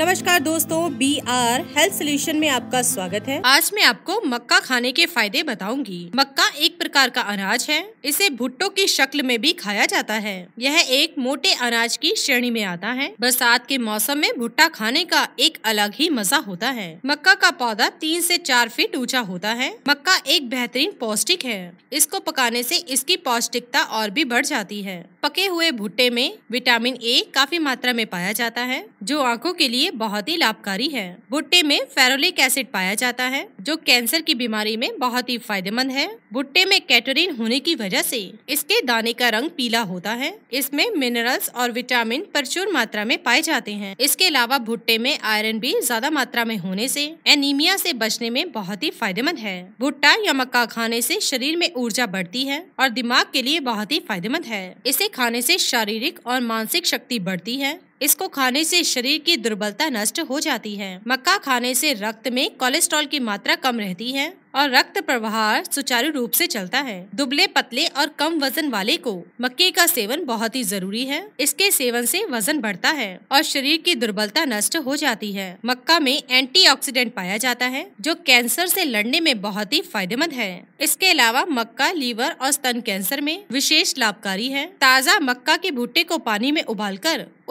नमस्कार दोस्तों B our health solution में आपका स्वागत है आज मैं आपको मक्का खाने के फायदे बताऊंगी मक्का एक प्रकार का अनाज है इसे भुट्टो की शक्ल में भी खाया जाता है यह एक मोटे अनाज की श्रेणी में आता है बरसात के मौसम में भुट्टा खाने का एक अलग ही मजा होता है मक्का का पौधा तीन ऐसी चार फीट ऊँचा होता है मक्का एक बेहतरीन पौष्टिक है इसको पकाने ऐसी इसकी पौष्टिकता और भी बढ़ जाती है पके हुए भुट्टे में विटामिन ए काफी मात्रा में पाया जाता है जो आंखों के लिए बहुत ही लाभकारी है भुट्टे में फेरोलिक एसिड पाया जाता है जो कैंसर की बीमारी में बहुत ही फायदेमंद है भुट्टे में कैटोरिन होने की वजह से इसके दाने का रंग पीला होता है इसमें मिनरल्स और विटामिन प्रचुर मात्रा में पाए जाते हैं इसके अलावा भुट्टे में आयरन भी ज्यादा मात्रा में होने से एनीमिया से बचने में बहुत ही फायदेमंद है भुट्टा या मक्का खाने से शरीर में ऊर्जा बढ़ती है और दिमाग के लिए बहुत ही फायदेमंद है इसे खाने से शारीरिक और मानसिक शक्ति बढ़ती है इसको खाने से शरीर की दुर्बलता नष्ट हो जाती है मक्का खाने से रक्त में कोलेस्ट्रॉल की मात्रा कम रहती है और रक्त प्रवाह सुचारू रूप से चलता है दुबले पतले और कम वजन वाले को मक्के का सेवन बहुत ही जरूरी है इसके सेवन से वजन बढ़ता है और शरीर की दुर्बलता नष्ट हो जाती है मक्का में एंटी पाया जाता है जो कैंसर से लड़ने में बहुत ही फायदेमंद है इसके अलावा मक्का लीवर और स्तन कैंसर में विशेष लाभकारी है ताज़ा मक्का के भुट्टे को पानी में उबाल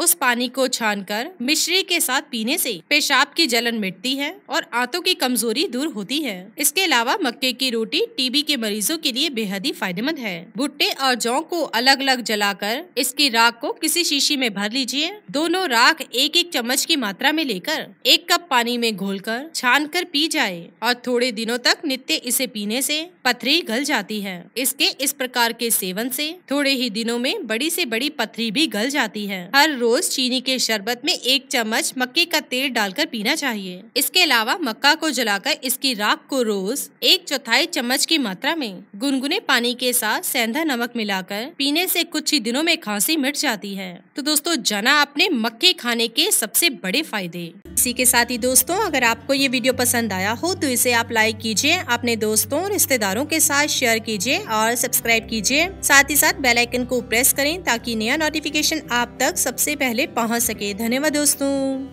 उस पानी पानी को छानकर मिश्री के साथ पीने से पेशाब की जलन मिटती है और आंतों की कमजोरी दूर होती है इसके अलावा मक्के की रोटी टीबी के मरीजों के लिए बेहद ही फायदेमंद है भुट्टे और जौ को अलग अलग जलाकर इसकी राख को किसी शीशी में भर लीजिए दोनों राख एक एक चम्मच की मात्रा में लेकर एक कप पानी में घोल कर छान कर पी जाए और थोड़े दिनों तक नित्य इसे पीने से पथरी गल जाती है इसके इस प्रकार के सेवन से थोड़े ही दिनों में बड़ी से बड़ी पथरी भी गल जाती है हर रोज चीनी चीनी के शरबत में एक चम्मच मक्के का तेल डालकर पीना चाहिए इसके अलावा मक्का को जलाकर इसकी राख को रोज एक चौथाई चम्मच की मात्रा में गुनगुने पानी के साथ सेंधा नमक मिलाकर पीने से कुछ ही दिनों में खांसी मिट जाती है तो दोस्तों जाना अपने मक्के खाने के सबसे बड़े फायदे इसी के साथ ही दोस्तों अगर आपको ये वीडियो पसंद आया हो तो इसे आप लाइक कीजिए अपने दोस्तों और रिश्तेदारों के साथ शेयर कीजिए और सब्सक्राइब कीजिए साथ ही साथ बेलाइकन को प्रेस करें ताकि नया नोटिफिकेशन आप तक सबसे पहले पहुँच सके धन्यवाद दोस्तों